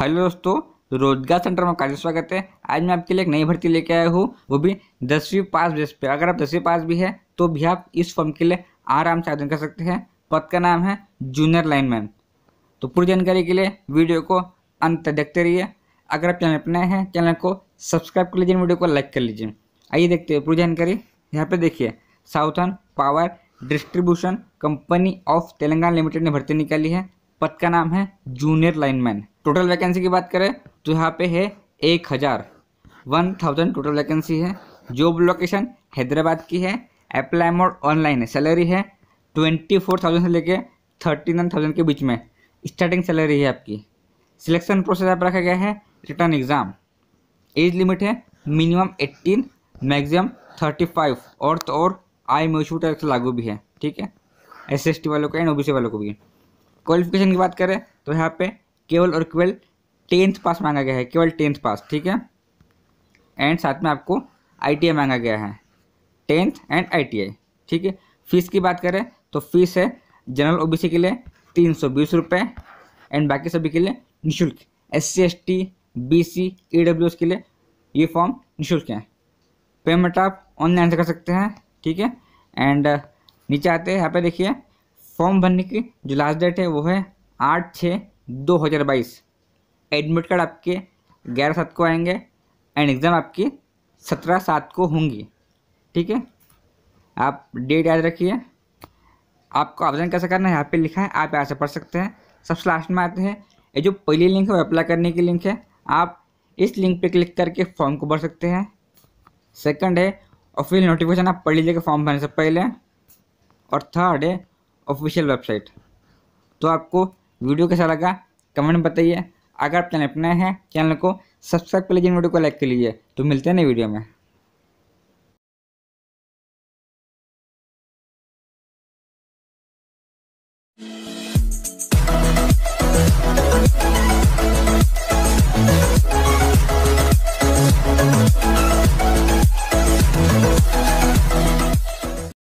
hello दोस्तों रोजगार centre में कार्य स्वागत है आज मैं आपके लिए एक नई भर्ती लेके आया हूँ वो भी दसवीं पास बेस पे अगर आप दसवीं पास भी है तो भी आप इस फॉर्म के लिए आराम से आवेदन कर सकते हैं पद का नाम है जूनियर लाइनमैन तो पूरी जानकारी के लिए वीडियो को अंत तक देखते रहिए अगर आप चैनल अपनाए हैं चैनल को सब्सक्राइब कर लीजिए वीडियो को लाइक कर लीजिए आइए देखते हैं पूरी जानकारी यहाँ पर देखिए southern power distribution company of Telangana limited ने भर्ती निकाली है पद का नाम है जूनियर लाइनमैन टोटल वैकेंसी की बात करें तो यहाँ पे है एक हज़ार वन थाउजेंड टोटल वैकेंसी है जॉब लोकेशन हैदराबाद की है अप्लाई मोड ऑनलाइन है सैलरी है ट्वेंटी फोर थाउजेंड से लेके थर्टी नाइन थाउजेंड के बीच में स्टार्टिंग सैलरी है आपकी सिलेक्शन प्रोसेस आप रखा गया है रिटर्न एग्ज़ाम एज लिमिट है minimum eighteen maximum thirty five और तो और आई म्यूचुअल लागू भी है ठीक है एस एस टी वालों को एंड ओ बी सी वालों को भी क्वालिफिकेशन की बात करें तो यहाँ पे केवल और केवल टेंथ पास मांगा गया है केवल टेंथ पास ठीक है एंड साथ में आपको आई मांगा गया है टेंथ एंड आई ठीक है फीस की बात करें तो फीस है जनरल ओ के लिए तीन सौ बीस रुपये एंड बाकी सभी के लिए निःशुल्क S C S T B C E W S के लिए ये फॉर्म निःशुल्क है पेमेंट आप ऑनलाइन से कर सकते हैं ठीक है एंड नीचे आते हैं यहाँ पे देखिए फॉर्म भरने की जो लास्ट डेट है वो है आठ छः दो हज़ार बाईस एडमिट कार्ड आपके ग्यारह सात को आएंगे एंड एग्ज़ाम आपकी सत्रह सात को होंगी ठीक है आप डेट याद रखिए आपको आवेदन कैसे करना है यहाँ पे लिखा है आप यहाँ से पढ़ सकते हैं सबसे लास्ट में आते हैं ये जो पहली लिंक है वो अप्लाई करने की लिंक है आप इस लिंक पे क्लिक करके फॉर्म को भर सकते हैं सेकंड है ऑफिशियल नोटिफिकेशन आप पढ़ लीजिएगा फॉर्म भरने से पहले और थर्ड है ऑफिशियल वेबसाइट तो आपको वीडियो कैसा लगा कमेंट बताइए अगर आप चैनल अपना है चैनल को सब्सक्राइब कर लीजिए वीडियो को लाइक कर लीजिए तो मिलते हैं नई वीडियो में